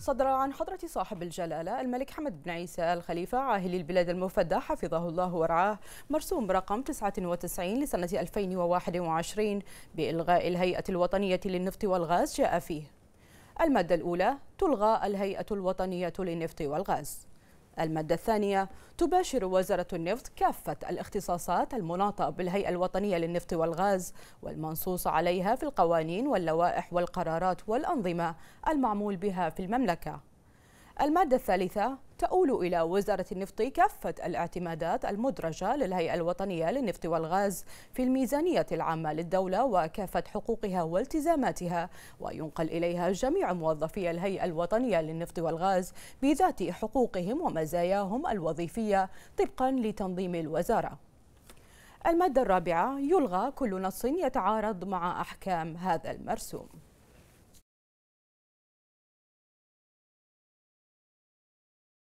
صدر عن حضرة صاحب الجلالة الملك حمد بن عيسى الخليفة عاهل البلاد المفدى حفظه الله ورعاه مرسوم رقم 99 لسنة 2021 بإلغاء الهيئة الوطنية للنفط والغاز جاء فيه المادة الأولى تلغى الهيئة الوطنية للنفط والغاز المادة الثانية تباشر وزارة النفط كافة الاختصاصات المناطة بالهيئة الوطنية للنفط والغاز والمنصوص عليها في القوانين واللوائح والقرارات والأنظمة المعمول بها في المملكة المادة الثالثة تؤول إلى وزارة النفط كافة الاعتمادات المدرجة للهيئة الوطنية للنفط والغاز في الميزانية العامة للدولة وكافة حقوقها والتزاماتها وينقل إليها جميع موظفي الهيئة الوطنية للنفط والغاز بذات حقوقهم ومزاياهم الوظيفية طبقا لتنظيم الوزارة المادة الرابعة يلغى كل نص يتعارض مع أحكام هذا المرسوم